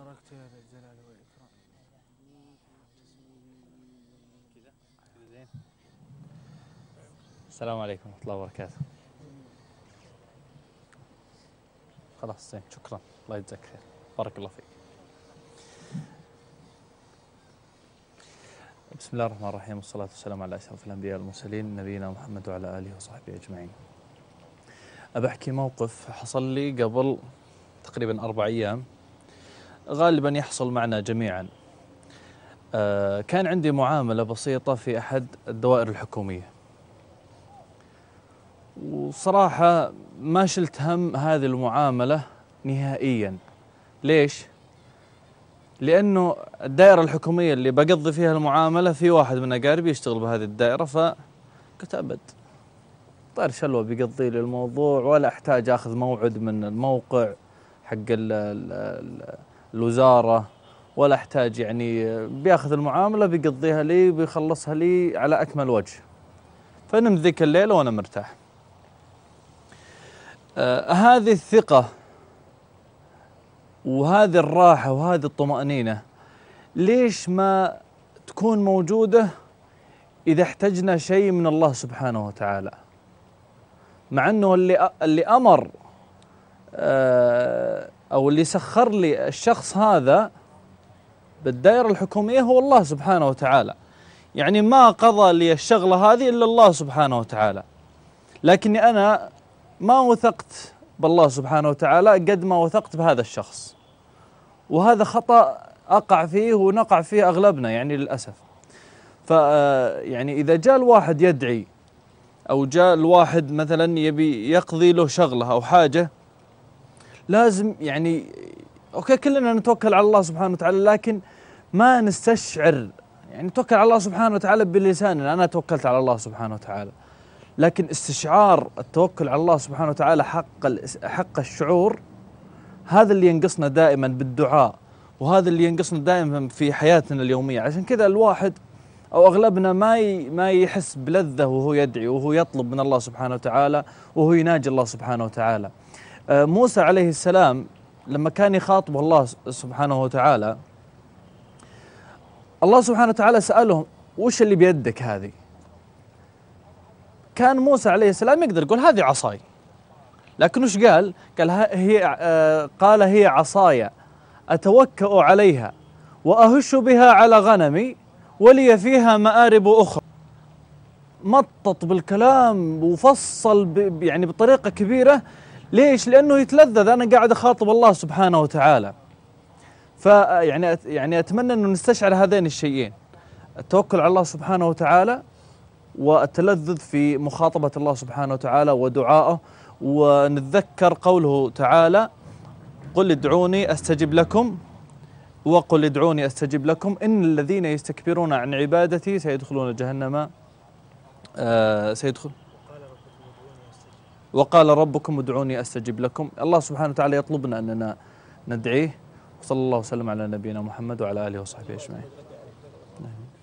باركت يا ذا الجلال والإكرام كذا كذا زين السلام عليكم ورحمة الله وبركاته خلاص زين شكرا الله يجزاك خير بارك الله فيك بسم الله الرحمن الرحيم والصلاة والسلام على أشرف الأنبياء والمرسلين نبينا محمد وعلى آله وصحبه أجمعين أبحكي موقف حصل لي قبل تقريبا أربع أيام غالبا يحصل معنا جميعا آه، كان عندي معاملة بسيطة في أحد الدوائر الحكومية وصراحة ما شلت هم هذه المعاملة نهائيا ليش؟ لأنه الدائرة الحكومية اللي بقضي فيها المعاملة في واحد من أقاربي يشتغل بهذه الدائرة فقلت أبد طير شلوى بيقضي لي الموضوع ولا أحتاج أخذ موعد من الموقع حق الـ ال الوزاره ولا احتاج يعني بياخذ المعامله بيقضيها لي بيخلصها لي على اكمل وجه فنمت ذيك الليله وانا مرتاح آه هذه الثقه وهذه الراحه وهذه الطمانينه ليش ما تكون موجوده اذا احتجنا شيء من الله سبحانه وتعالى مع انه اللي اللي امر آه او اللي سخر لي الشخص هذا بالدائره الحكوميه هو الله سبحانه وتعالى. يعني ما قضى لي الشغله هذه الا الله سبحانه وتعالى. لكني انا ما وثقت بالله سبحانه وتعالى قد ما وثقت بهذا الشخص. وهذا خطا اقع فيه ونقع فيه اغلبنا يعني للاسف. ف آه، يعني اذا جاء الواحد يدعي او جاء الواحد مثلا يبي يقضي له شغله او حاجه لازم يعني اوكي كلنا نتوكل على الله سبحانه وتعالى لكن ما نستشعر يعني نتوكل على الله سبحانه وتعالى بلساننا انا توكلت على الله سبحانه وتعالى لكن استشعار التوكل على الله سبحانه وتعالى حق حق الشعور هذا اللي ينقصنا دائما بالدعاء وهذا اللي ينقصنا دائما في حياتنا اليوميه عشان كذا الواحد او اغلبنا ما ما يحس بلذه وهو يدعي وهو يطلب من الله سبحانه وتعالى وهو يناجي الله سبحانه وتعالى آه، موسى عليه السلام لما كان يخاطب الله سبحانه وتعالى الله سبحانه وتعالى سألهم وش اللي بيدك هذه كان موسى عليه السلام يقدر يقول هذه عصاي لكن وش قال قال هي آه، قال هي عصاي أتوكأ عليها وأهش بها على غنمي ولي فيها مآرب أخرى مطط بالكلام وفصل يعني بطريقة كبيرة ليش؟ لأنه يتلذذ أنا قاعد أخاطب الله سبحانه وتعالى فيعني يعني أتمنى أنه نستشعر هذين الشيئين التوكل على الله سبحانه وتعالى والتلذذ في مخاطبة الله سبحانه وتعالى ودعائه ونتذكر قوله تعالى قل ادعوني استجب لكم وقل ادعوني استجب لكم ان الذين يستكبرون عن عبادتي سيدخلون جهنم آه سيدخل وقال ربكم ادعوني استجب لكم الله سبحانه وتعالى يطلبنا اننا ندعيه وصلى الله وسلم على نبينا محمد وعلى اله وصحبه اجمعين